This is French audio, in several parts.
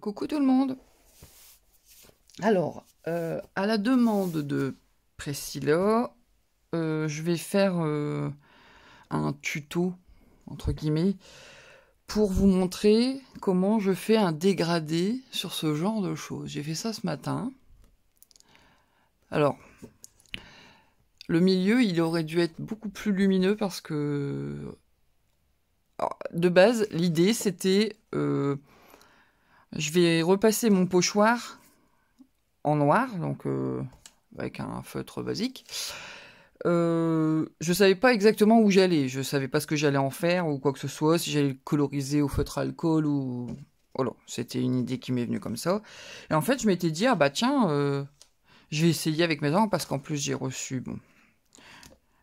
Coucou tout le monde. Alors, euh, à la demande de Priscilla, euh, je vais faire euh, un tuto, entre guillemets, pour vous montrer comment je fais un dégradé sur ce genre de choses. J'ai fait ça ce matin. Alors, le milieu, il aurait dû être beaucoup plus lumineux parce que... de base, l'idée, c'était... Je vais repasser mon pochoir en noir, donc euh, avec un feutre basique. Je euh, je savais pas exactement où j'allais, je ne savais pas ce que j'allais en faire ou quoi que ce soit, si j'allais le coloriser au feutre alcool ou. Oh c'était une idée qui m'est venue comme ça. Et en fait, je m'étais dit, ah bah tiens, euh, je vais essayer avec mes encres parce qu'en plus j'ai reçu bon,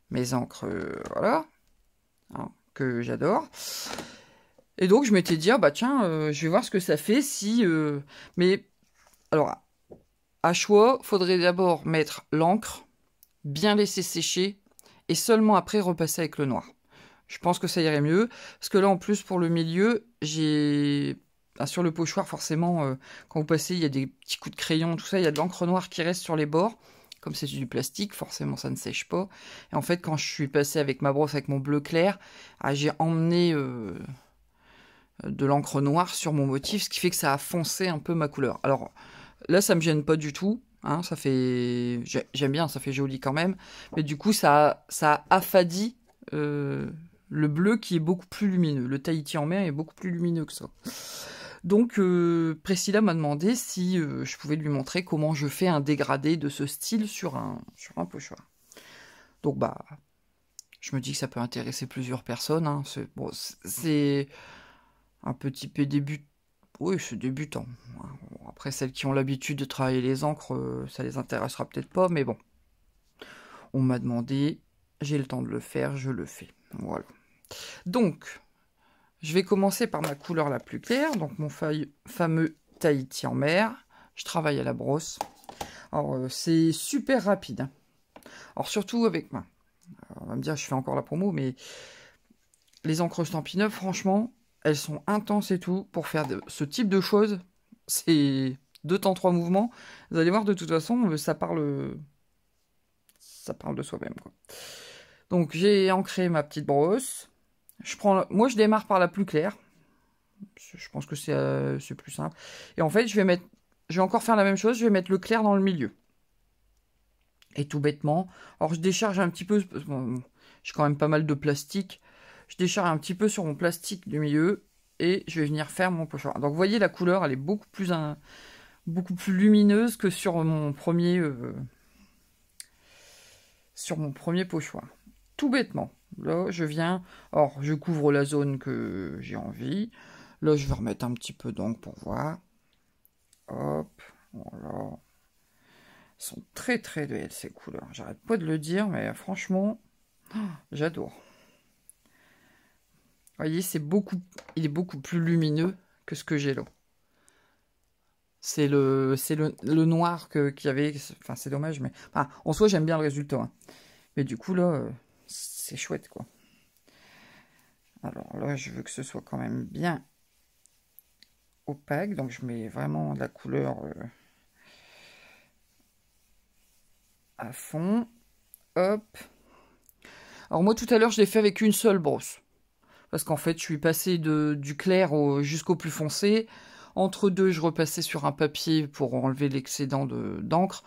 mes encres, euh, voilà, hein, que j'adore. Et donc je m'étais dit, ah bah tiens, euh, je vais voir ce que ça fait si... Euh, mais alors, à choix, faudrait d'abord mettre l'encre, bien laisser sécher, et seulement après repasser avec le noir. Je pense que ça irait mieux, parce que là en plus pour le milieu, j'ai... Ah, sur le pochoir, forcément, euh, quand vous passez, il y a des petits coups de crayon, tout ça, il y a de l'encre noire qui reste sur les bords. Comme c'est du plastique, forcément, ça ne sèche pas. Et en fait, quand je suis passé avec ma brosse, avec mon bleu clair, ah, j'ai emmené de l'encre noire sur mon motif, ce qui fait que ça a foncé un peu ma couleur. Alors là, ça me gêne pas du tout. Hein, ça fait, j'aime bien, ça fait joli quand même. Mais du coup, ça, ça affadit euh, le bleu qui est beaucoup plus lumineux. Le Tahiti en mer est beaucoup plus lumineux que ça. Donc euh, Priscilla m'a demandé si euh, je pouvais lui montrer comment je fais un dégradé de ce style sur un, sur un pochoir. Donc bah, je me dis que ça peut intéresser plusieurs personnes. Hein. C'est un petit peu débutant. Oui, c'est débutant. Après, celles qui ont l'habitude de travailler les encres, euh, ça les intéressera peut-être pas, mais bon. On m'a demandé, j'ai le temps de le faire, je le fais. Voilà. Donc, je vais commencer par ma couleur la plus claire, donc mon fameux Tahiti en mer. Je travaille à la brosse. Alors, euh, c'est super rapide. Hein. Alors, surtout avec... moi. on va me dire, je fais encore la promo, mais les encres Stampin' Up, franchement, elles sont intenses et tout. Pour faire ce type de choses, c'est deux temps, trois mouvements. Vous allez voir, de toute façon, euh, ça parle, ça parle de soi-même. Donc j'ai ancré ma petite brosse. Je prends, moi, je démarre par la plus claire. Je pense que euh, c'est plus simple. Et en fait, je vais mettre, je vais encore faire la même chose. Je vais mettre le clair dans le milieu. Et tout bêtement, alors je décharge un petit peu. J'ai quand même pas mal de plastique. Je déchire un petit peu sur mon plastique du milieu et je vais venir faire mon pochoir. Donc vous voyez la couleur elle est beaucoup plus, beaucoup plus lumineuse que sur mon premier euh, sur mon premier pochoir. Tout bêtement. Là je viens, or je couvre la zone que j'ai envie. Là je vais remettre un petit peu donc pour voir. Hop, voilà. sont très très belles ces couleurs. J'arrête pas de le dire, mais franchement, j'adore. Vous voyez, c'est beaucoup, il est beaucoup plus lumineux que ce que j'ai là. C'est le, le, noir que, qu'il y avait. Enfin, c'est dommage, mais en soi, j'aime bien le résultat. Hein. Mais du coup, là, c'est chouette, quoi. Alors là, je veux que ce soit quand même bien opaque. Donc, je mets vraiment de la couleur euh, à fond. Hop. Alors moi, tout à l'heure, je l'ai fait avec une seule brosse parce qu'en fait je suis passé de, du clair au, jusqu'au plus foncé. Entre deux, je repassais sur un papier pour enlever l'excédent d'encre.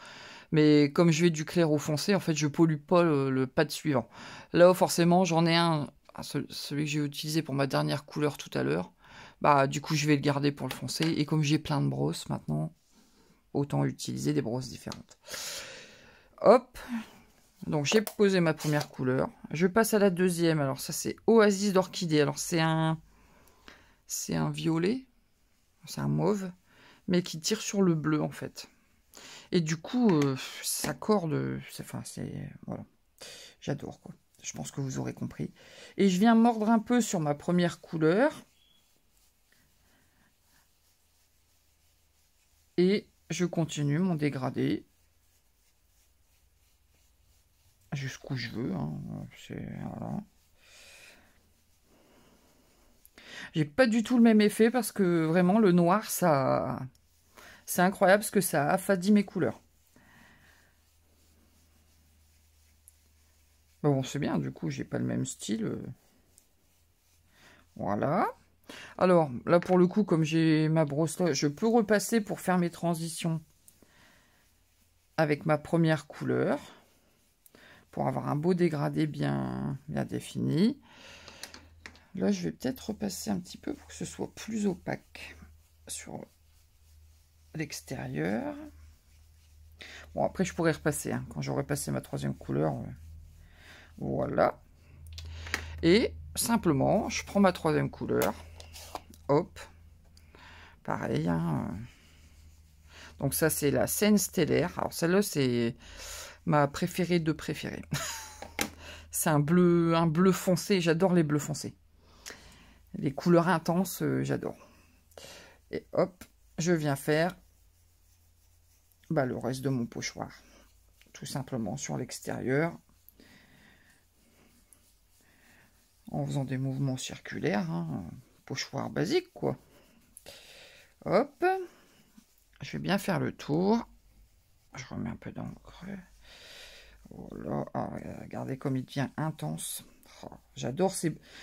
Mais comme je vais du clair au foncé, en fait, je pollue pas le, pas pad suivant. Là, forcément, j'en ai un, ah, celui que j'ai utilisé pour ma dernière couleur tout à l'heure. Bah, du coup, je vais le garder pour le foncé. Et comme j'ai plein de brosses maintenant, autant utiliser des brosses différentes. Hop, donc j'ai posé ma première couleur. Je passe à la deuxième. Alors ça c'est Oasis d'orchidée. Alors c'est un c'est un violet, c'est un mauve, mais qui tire sur le bleu en fait. Et du coup, euh, ça corde, enfin c'est voilà, j'adore quoi. Je pense que vous aurez compris. Et je viens mordre un peu sur ma première couleur. Et je continue mon dégradé jusqu'où je veux. Hein. J'ai pas du tout le même effet parce que vraiment le noir, ça, c'est incroyable ce que ça affadit mes couleurs. Bon, c'est bien, du coup, j'ai pas le même style. Voilà. Alors, là, pour le coup, comme j'ai ma brosse là, je peux repasser pour faire mes transitions avec ma première couleur pour avoir un beau dégradé bien, bien défini. Là, je vais peut-être repasser un petit peu pour que ce soit plus opaque sur l'extérieur. Bon, après, je pourrais repasser. Hein. quand j'aurai passé ma troisième couleur, euh, voilà. Et simplement, je prends ma troisième couleur. Hop. Pareil. Hein. Donc ça, c'est la scène stellaire. Alors celle-là, c'est ma préférée de préférée. c'est un bleu, un bleu foncé, j'adore les bleus foncés. Les couleurs intenses, euh, j'adore. Et hop, je viens faire bah, le reste de mon pochoir. Tout simplement sur l'extérieur. En faisant des mouvements circulaires. Hein, pochoir basique, quoi. Hop. Je vais bien faire le tour. Je remets un peu d'encre. Oh regardez comme il devient intense. Oh, j'adore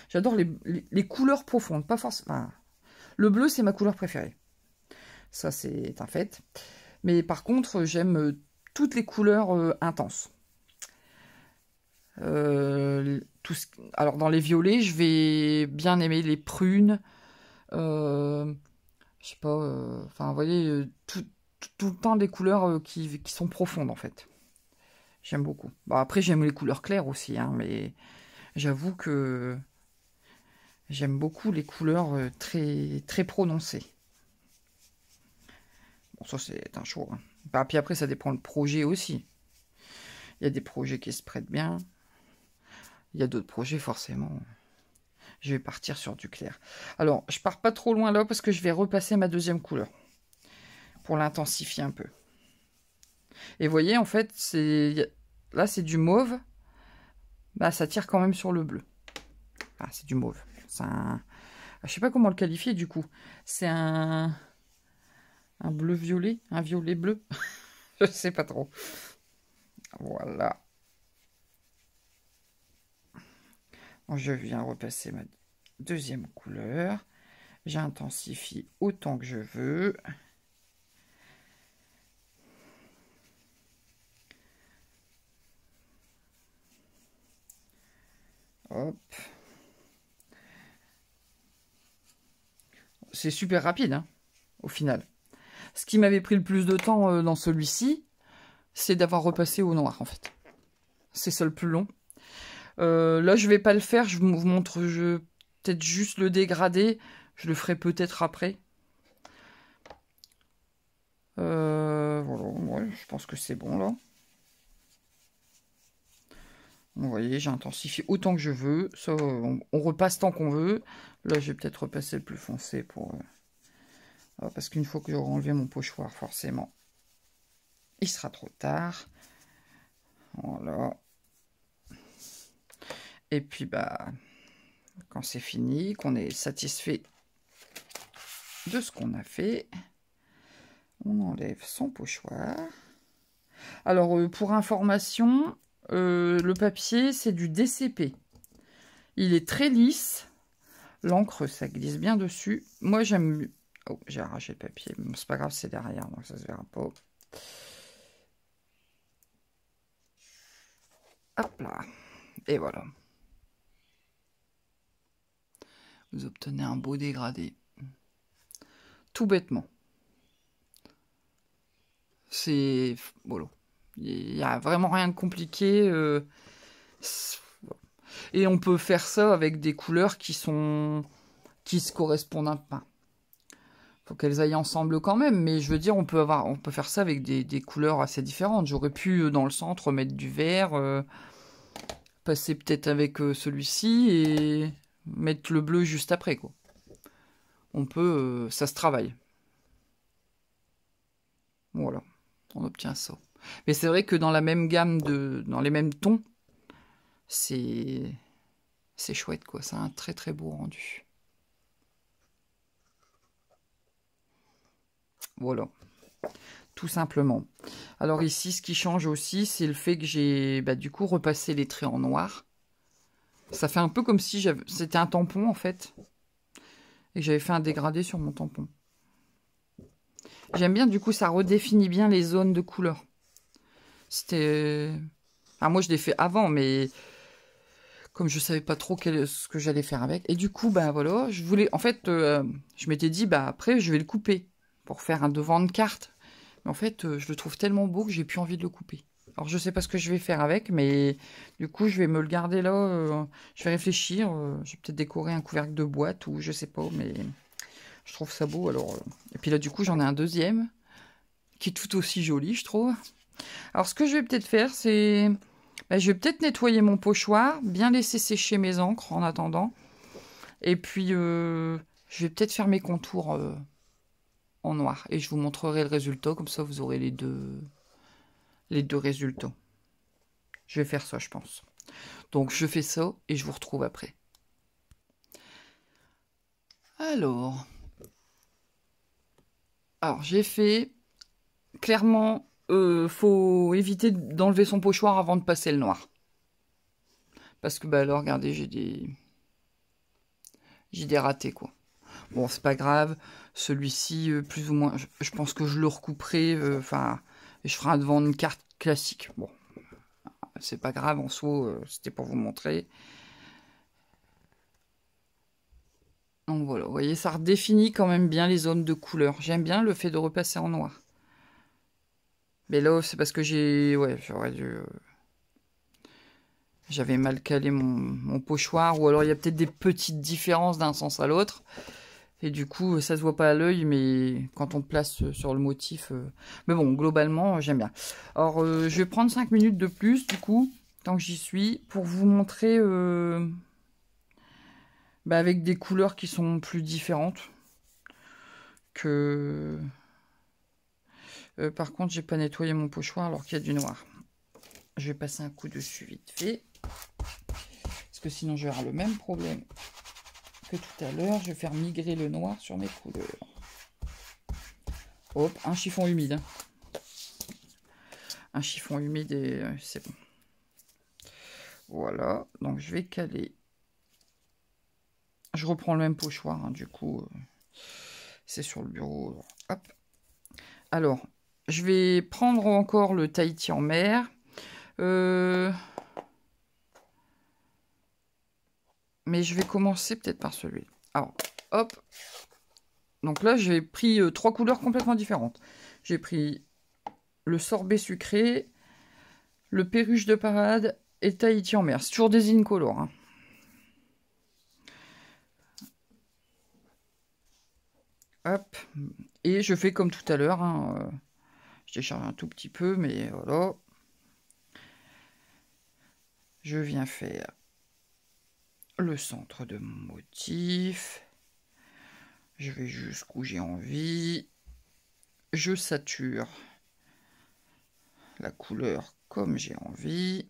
J'adore les, couleurs profondes, pas forcément. le bleu, c'est ma couleur préférée. Ça, c'est un fait. Mais par contre, j'aime euh, toutes les couleurs euh, intenses. Euh, tout Alors, dans les violets, je vais bien aimer les prunes. Euh, je sais pas. Enfin, vous voyez, tout, le temps des couleurs qui sont profondes, en fait. J'aime beaucoup. Bon, après, j'aime les couleurs claires aussi, hein, mais j'avoue que j'aime beaucoup les couleurs euh, très, très prononcées. Bon, ça, c'est un choix. Et hein. bah, puis après, ça dépend le projet aussi. Il y a des projets qui se prêtent bien. Il y a d'autres projets, forcément. Je vais partir sur du clair. Alors, je pars pas trop loin là parce que je vais repasser ma deuxième couleur pour l'intensifier un peu. Et vous voyez, en fait, c'est là, c'est du mauve. Bah, ça tire quand même sur le bleu. Ah, c'est du mauve. Je ne ah, Je sais pas comment le qualifier, du coup. C'est un... Un bleu-violet Un violet-bleu Je ne sais pas trop. Voilà. je viens repasser ma deuxième couleur. J'intensifie autant que je veux. C'est super rapide, hein, au final. Ce qui m'avait pris le plus de temps euh, dans celui-ci, c'est d'avoir repassé au noir, en fait. C'est ça le plus long. Euh, là, je vais pas le faire. Je vous montre je... peut-être juste le dégradé. Je le ferai peut-être après. Euh, voilà, moi, je pense que c'est bon, là. Vous voyez, j'intensifie autant que je veux. on, repasse tant qu'on veut. Là, je vais peut-être repasser le plus foncé pour... Euh, parce qu'une fois que j'aurai enlevé mon pochoir, forcément, il sera trop tard. Voilà. Et puis, bah, quand c'est fini, qu'on est satisfait de ce qu'on a fait, on enlève son pochoir. Alors, euh, pour information, euh, le papier, c'est du DCP. Il est très lisse. L'encre, ça glisse bien dessus. Moi, j'aime... mieux Oh, j'ai arraché le papier. c'est pas grave, c'est derrière, donc ça se verra pas. Hop là. Et voilà. Vous obtenez un beau dégradé. Tout bêtement. C'est... Voilà. Il n'y a vraiment rien de compliqué. Euh, et on peut faire ça avec des couleurs qui sont qui se correspondent un pas. Faut qu'elles aillent ensemble quand même, mais je veux dire, on peut avoir, on peut faire ça avec des, couleurs assez différentes. J'aurais pu euh, dans le centre mettre du vert, euh, passer peut-être avec celui-ci et mettre le bleu juste après quoi. On peut, ça se travaille. Voilà, on obtient ça. Mais c'est vrai que dans la même gamme de, dans les mêmes tons, c'est, c'est chouette quoi. C'est un très très beau rendu. Voilà. Tout simplement. Alors ici, ce qui change aussi, c'est le fait que j'ai bah, du coup repassé les traits en noir. Ça fait un peu comme si c'était un tampon en fait. Et que j'avais fait un dégradé sur mon tampon. J'aime bien du coup, ça redéfinit bien les zones de couleur. C'était. Ah, moi, je l'ai fait avant, mais comme je savais pas trop ce que j'allais faire avec. Et du coup, ben voilà, je voulais. En fait, euh, je m'étais dit, bah après, je vais le couper pour faire un devant de carte. Mais en fait, euh, je le trouve tellement beau que j'ai plus envie de le couper. Alors, je sais pas ce que je vais faire avec, mais du coup, je vais me le garder là. Euh, je vais réfléchir. je vais peut-être décorer un couvercle de boîte ou je sais pas, mais je trouve ça beau. Alors, et puis là, du coup, j'en ai un deuxième qui est tout aussi joli, je trouve. Alors ce que je vais peut-être faire, c'est... Bah, je vais peut-être nettoyer mon pochoir, bien laisser sécher mes encres en attendant. Et puis, euh, je vais peut-être faire mes contours euh, en noir. Et je vous montrerai le résultat, comme ça vous aurez les deux, les deux résultats. Je vais faire ça, je pense. Donc, je fais ça et je vous retrouve après. Alors, alors j'ai fait clairement euh, faut éviter d'enlever son pochoir avant de passer le noir. Parce que, bah alors regardez, j'ai des... J'ai des ratés, quoi. Bon, c'est pas grave. Celui-ci, euh, plus ou moins, je, pense que je le recouperai. Euh, enfin, je ferai devant une carte classique. Bon, c'est pas grave en soi, c'était pour vous montrer. Donc voilà, vous voyez, ça redéfinit quand même bien les zones de couleur. J'aime bien le fait de repasser en noir. Mais là, c'est parce que j'ai. Ouais, euh, J'avais mal calé mon, pochoir, ou alors il y a peut-être des petites différences d'un sens à l'autre. Et du coup, euh, ça se voit pas à l'œil, mais quand on place euh, sur le motif. Mais bon, globalement, j'aime bien. Alors, je vais prendre 5 minutes de plus, du coup, tant que j'y suis, pour vous montrer. Bah, avec des couleurs qui sont plus différentes que euh, par contre, j'ai pas nettoyé mon pochoir alors qu'il y a du noir. Je vais passer un coup dessus vite fait. Parce que sinon, je vais avoir le même problème que tout à l'heure. Je vais faire migrer le noir sur mes couleurs. Hop, un chiffon humide. Hein. Un chiffon humide et euh, c'est bon. Voilà, donc je vais caler. Je reprends le même pochoir, hein, du coup, euh, c'est sur le bureau. Hop. Alors, je vais prendre encore le Tahiti en mer. Euh, mais je vais commencer peut-être par celui. -là. Alors, hop. Donc là, j'ai pris euh, trois couleurs complètement différentes. J'ai pris le sorbet sucré, le perruche de parade et Tahiti en mer. C'est toujours des incolores. Hein. Hop. Et je fais comme tout à l'heure. Hein, euh, je décharge un tout petit peu, mais voilà. Je viens faire le centre de mon motif. Je vais jusqu'où j'ai envie. Je sature la couleur comme j'ai envie.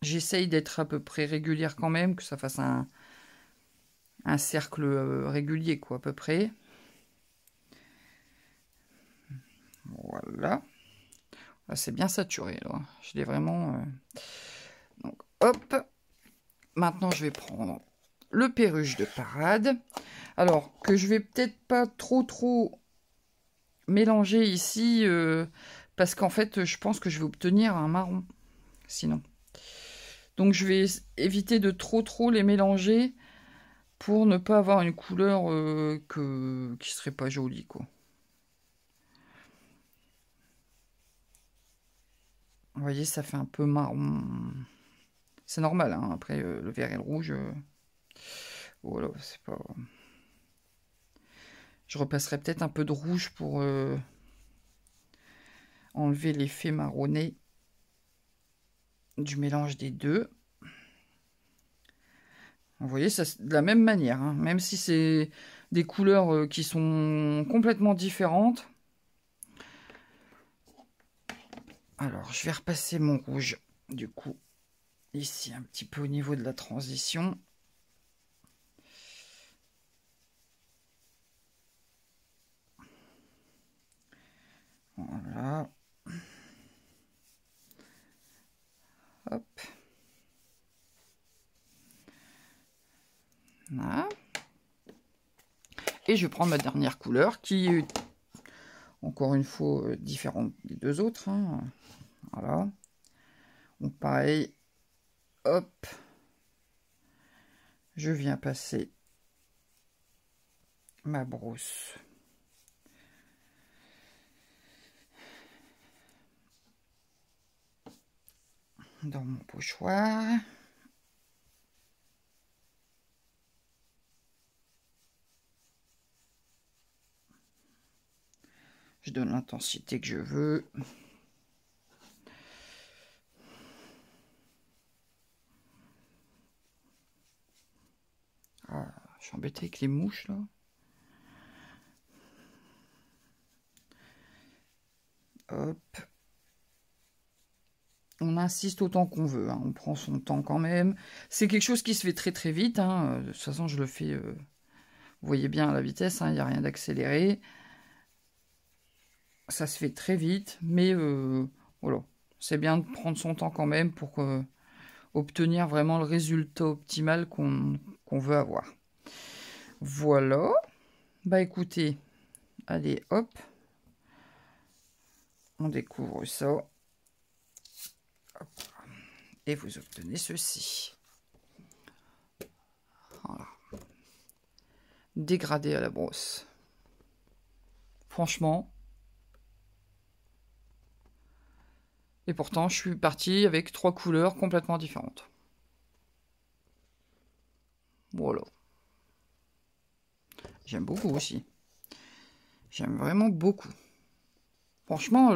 J'essaye d'être à peu près régulière quand même, que ça fasse un, un cercle euh, régulier, quoi, à peu près. Voilà. Ah, c'est bien saturé. Là. Je l'ai vraiment... Euh, donc, hop. Maintenant, je vais prendre le perruche de parade. Alors, que je vais peut-être pas trop, trop mélanger ici, euh, parce qu'en fait, je pense que je vais obtenir un marron, sinon. Donc, je vais éviter de trop, trop les mélanger pour ne pas avoir une couleur qui euh, que, qui serait pas jolie, quoi. Vous voyez, ça fait un peu marron. C'est normal, hein. après euh, le vert et le rouge. Euh, voilà, c'est pas. Je repasserai peut-être un peu de rouge pour euh, enlever l'effet marronné du mélange des deux. Vous voyez, ça, de la même manière, hein. même si c'est des couleurs qui sont complètement différentes, Alors, je vais repasser mon rouge, du coup, ici, un petit peu au niveau de la transition. Voilà. Hop. Et je prends ma dernière couleur qui est encore une fois, euh, différent des deux autres. Hein. Voilà. Donc pareil, hop, je viens passer ma brousse dans mon pochoir. de l'intensité que je veux. Ah, je suis embêté avec les mouches là. Hop. On insiste autant qu'on veut, hein. on prend son temps quand même. C'est quelque chose qui se fait très très vite. Hein. De toute façon, je le fais. Euh, vous voyez bien la vitesse, hein. il n'y a rien d'accéléré. Ça se fait très vite, mais euh, voilà. C'est bien de prendre son temps quand même pour euh, obtenir vraiment le résultat optimal qu'on veut avoir. Voilà. Bah écoutez, allez hop, on découvre ça. Et vous obtenez ceci. Dégradé à la brosse. Franchement, Et pourtant, je suis parti avec trois couleurs complètement différentes. Voilà. J'aime beaucoup aussi. J'aime vraiment beaucoup. Franchement,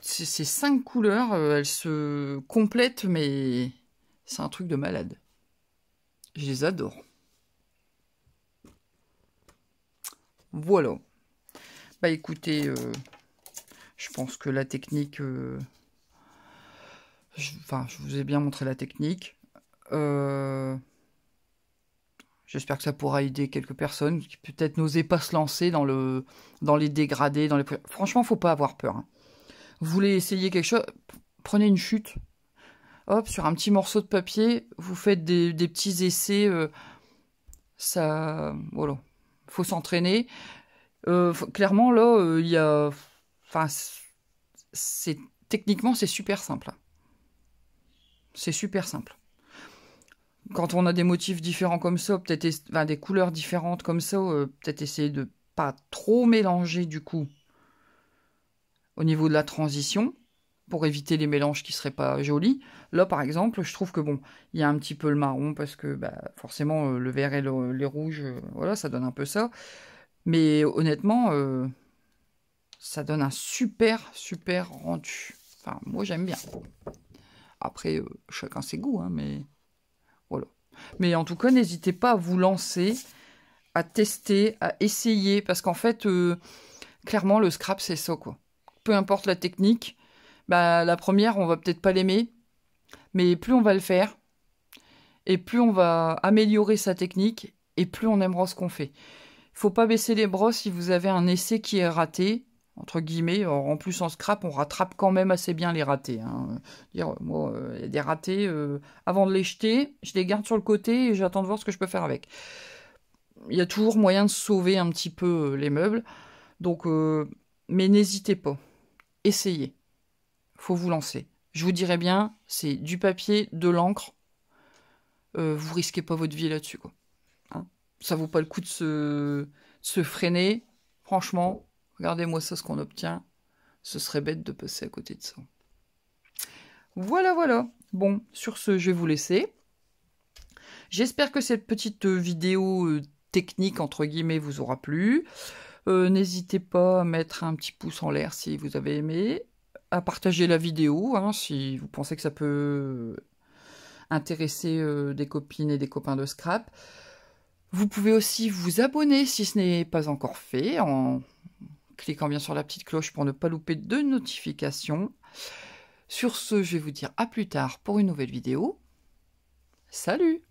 ces cinq couleurs, euh, elles se complètent, mais c'est un truc de malade. Je les adore. Voilà. Bah écoutez, euh, je pense que la technique... Euh, enfin, je vous ai bien montré la technique. Euh, j'espère que ça pourra aider quelques personnes qui peut-être n'osaient pas se lancer dans, le, dans les dégradés, dans les... Franchement, faut pas avoir peur. Hein. Vous voulez essayer quelque chose, prenez une chute. Hop, sur un petit morceau de papier, vous faites des, petits essais. Euh, ça, voilà, faut s'entraîner. clairement, là, il y a c'est techniquement c'est super simple. C'est super simple. Quand on a des motifs différents comme ça, peut-être des couleurs différentes comme ça, euh, peut-être essayer de pas trop mélanger du coup au niveau de la transition pour éviter les mélanges qui seraient pas jolis. Là, par exemple, je trouve que bon, il y a un petit peu le marron parce que bah, forcément euh, le vert et le, les rouges, euh, voilà, ça donne un peu ça. Mais honnêtement, ça donne un super, super rendu. Enfin, moi, j'aime bien. Après, euh, chacun ses goûts, hein, mais voilà. Mais en tout cas, n'hésitez pas à vous lancer, à tester, à essayer, parce qu'en fait, euh, clairement, le scrap, c'est ça, quoi. Peu importe la technique, bah, la première, on va peut-être pas l'aimer, mais plus on va le faire, et plus on va améliorer sa technique, et plus on aimera ce qu'on fait. Il Faut pas baisser les bras si vous avez un essai qui est raté, entre guillemets. en plus, en scrap, on rattrape quand même assez bien les ratés. Hein. moi, il euh, y a des ratés, euh, avant de les jeter, je les garde sur le côté et j'attends de voir ce que je peux faire avec. Il y a toujours moyen de sauver un petit peu euh, les meubles. Donc, mais n'hésitez pas. Essayez. Faut vous lancer. Je vous dirais bien, c'est du papier, de l'encre. vous risquez pas votre vie là-dessus, quoi. ne hein. ça vaut pas le coup de de se freiner. Franchement, Regardez-moi ça, ce qu'on obtient. Ce serait bête de passer à côté de ça. Voilà, voilà. Bon, sur ce, je vais vous laisser. J'espère que cette petite euh, vidéo euh, technique, entre guillemets, vous aura plu. Euh, n'hésitez pas à mettre un petit pouce en l'air si vous avez aimé, à partager la vidéo hein, si vous pensez que ça peut intéresser des copines et des copains de scrap. Vous pouvez aussi vous abonner si ce n'est pas encore fait en cliquant bien sur la petite cloche pour ne pas louper de notifications. Sur ce, je vais vous dire à plus tard pour une nouvelle vidéo. Salut